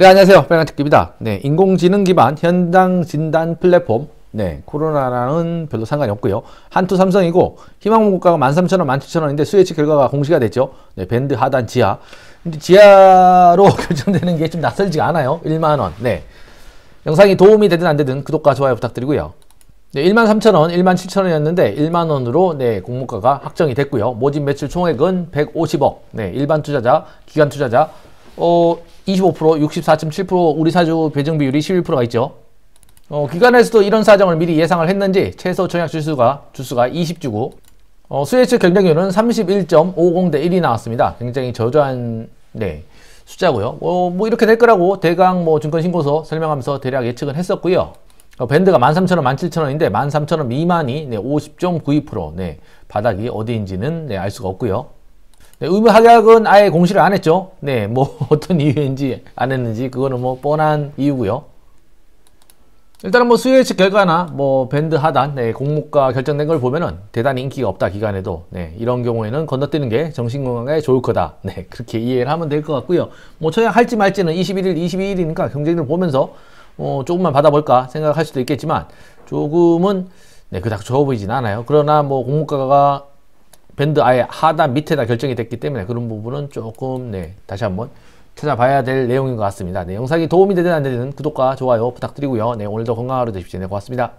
네, 안녕하세요. 빨간특기입니다. 네, 인공지능 기반 현장 진단 플랫폼. 네, 코로나랑은 별로 상관이 없고요. 한투 삼성이고 희망 국가가 13,000원, 17,000원인데 수혜치 결과가 공시가 됐죠. 네, 밴드 하단 지하. 근데 지하로 결정되는 게 좀 낯설지가 않아요. 1만 원. 네. 영상이 도움이 되든 안 되든 구독과 좋아요 부탁드리고요. 네, 1 0 0 0원1 7 0 0 0원이었는데 1만 원으로 네, 공모가가 확정이 됐고요. 모집 매출 총액은 150억. 네, 일반 투자자, 기관 투자자 어, 25%, 64.7%, 우리 사주 배정 비율이 11%가 있죠. 어, 기관에서도 이런 사정을 미리 예상을 했는지 최소 청약 주수가 주수가 20주고 어, 수혜츠 경쟁률은 31.50 대 1이 나왔습니다. 굉장히 저조한 네, 숫자고요. 어, 뭐 이렇게 될 거라고 대강 뭐 증권 신고서 설명하면서 대략 예측은 했었고요. 어, 밴드가 13,000원, 17,000원인데 13,000원 미만이 네, 50.92% 네, 바닥이 어디인지는 네, 알 수가 없고요. 네, 의무 합약은 아예 공시를 안 했죠. 네, 뭐 어떤 이유인지 안 했는지 그거는 뭐 뻔한 이유고요. 일단은 뭐 수요 예측 결과나 뭐 밴드 하단, 네, 공모가 결정된 걸 보면은 대단히 인기가 없다 기간에도 네, 이런 경우에는 건너뛰는 게 정신건강에 좋을 거다. 네, 그렇게 이해를 하면 될 것 같고요. 뭐 처량할지 말지는 21일, 22일이니까 경쟁률 보면서 어, 조금만 받아볼까 생각할 수도 있겠지만 조금은 네, 그닥 좋아 보이진 않아요. 그러나 뭐 공모가가 밴드 아예 하단 밑에다 결정이 됐기 때문에 그런 부분은 조금 네 다시 한번 찾아봐야 될 내용인 것 같습니다. 네, 영상이 도움이 되든 안 되든 구독과 좋아요 부탁드리고요. 네, 오늘도 건강하루 되십시오. 네, 고맙습니다.